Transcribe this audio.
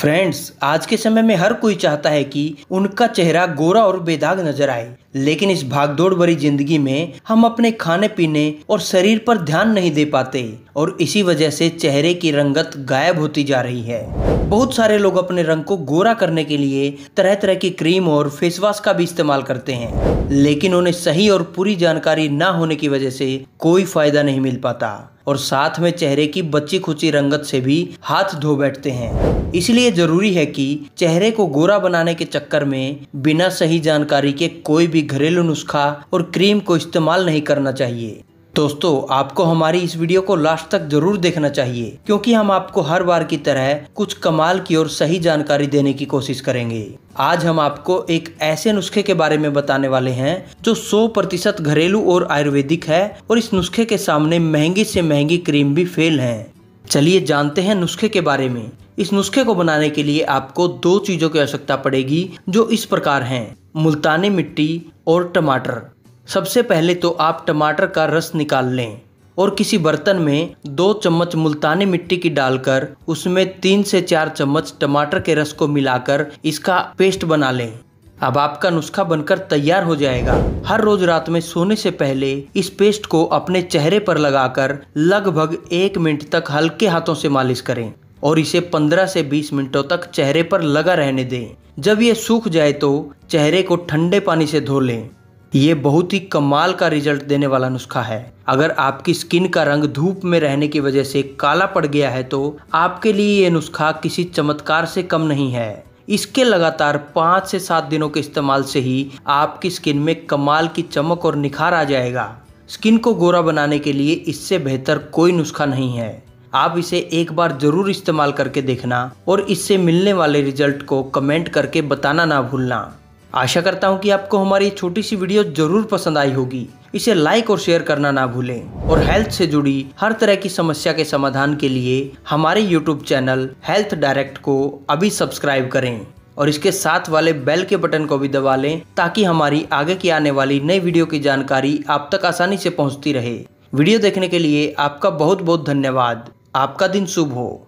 friends आज के समय में हर कोई चाहता है कि उनका चेहरा गोरा और बेदाग नजर आए लेकिन इस भागदौड़ भरी जिंदगी में हम अपने खाने पीने और शरीर पर ध्यान नहीं दे पाते और इसी वजह से चेहरे की रंगत गायब होती जा रही है बहुत सारे लोग अपने रंग को गोरा करने के लिए तरह तरह की क्रीम और फेस वॉश का भी इस्तेमाल करते हैं लेकिन उन्हें सही और पूरी जानकारी ना होने की वजह से कोई फायदा नहीं मिल पाता और साथ में चेहरे की बच्ची खुची रंगत से भी हाथ धो बैठते हैं इसलिए जरूरी है कि चेहरे को गोरा बनाने के चक्कर में बिना सही जानकारी के कोई भी घरेलू नुस्खा और क्रीम को इस्तेमाल नहीं करना चाहिए दोस्तों आपको हमारी इस वीडियो को लास्ट तक जरूर देखना चाहिए क्योंकि हम आपको हर बार की तरह कुछ कमाल की और सही जानकारी देने की कोशिश करेंगे आज हम आपको एक ऐसे नुस्खे के बारे में बताने वाले हैं जो 100 प्रतिशत घरेलू और आयुर्वेदिक है और इस नुस्खे के सामने महंगी से महंगी क्रीम भी फेल है चलिए जानते हैं नुस्खे के बारे में इस नुस्खे को बनाने के लिए आपको दो चीज़ों की आवश्यकता पड़ेगी जो इस प्रकार है मुल्तानी मिट्टी और टमाटर सबसे पहले तो आप टमाटर का रस निकाल लें और किसी बर्तन में दो चम्मच मुल्तानी मिट्टी की डालकर उसमें तीन से चार चम्मच टमाटर के रस को मिलाकर इसका पेस्ट बना लें अब आपका नुस्खा बनकर तैयार हो जाएगा हर रोज रात में सोने से पहले इस पेस्ट को अपने चेहरे पर लगाकर लगभग एक मिनट तक हल्के हाथों से मालिश करें और इसे 15 से 20 मिनटों तक चेहरे पर लगा रहने दें जब ये सूख जाए तो चेहरे को ठंडे पानी से धो लें ये बहुत ही कमाल का रिजल्ट देने वाला नुस्खा है अगर आपकी स्किन का रंग धूप में रहने की वजह से काला पड़ गया है तो आपके लिए ये नुस्खा किसी चमत्कार से कम नहीं है इसके लगातार पाँच से सात दिनों के इस्तेमाल से ही आपकी स्किन में कमाल की चमक और निखार आ जाएगा स्किन को गोरा बनाने के लिए इससे बेहतर कोई नुस्खा नहीं है आप इसे एक बार ज़रूर इस्तेमाल करके देखना और इससे मिलने वाले रिजल्ट को कमेंट करके बताना ना भूलना आशा करता हूँ कि आपको हमारी छोटी सी वीडियो जरूर पसंद आई होगी इसे लाइक और शेयर करना ना भूलें और हेल्थ से जुड़ी हर तरह की समस्या के समाधान के लिए हमारे यूट्यूब चैनल हेल्थ डायरेक्ट को अभी सब्सक्राइब करें और इसके साथ वाले बेल के बटन को भी दबा लें ताकि हमारी आगे की आने वाली नई वीडियो की जानकारी आप तक आसानी से पहुंचती रहे वीडियो देखने के लिए आपका बहुत बहुत धन्यवाद आपका दिन शुभ हो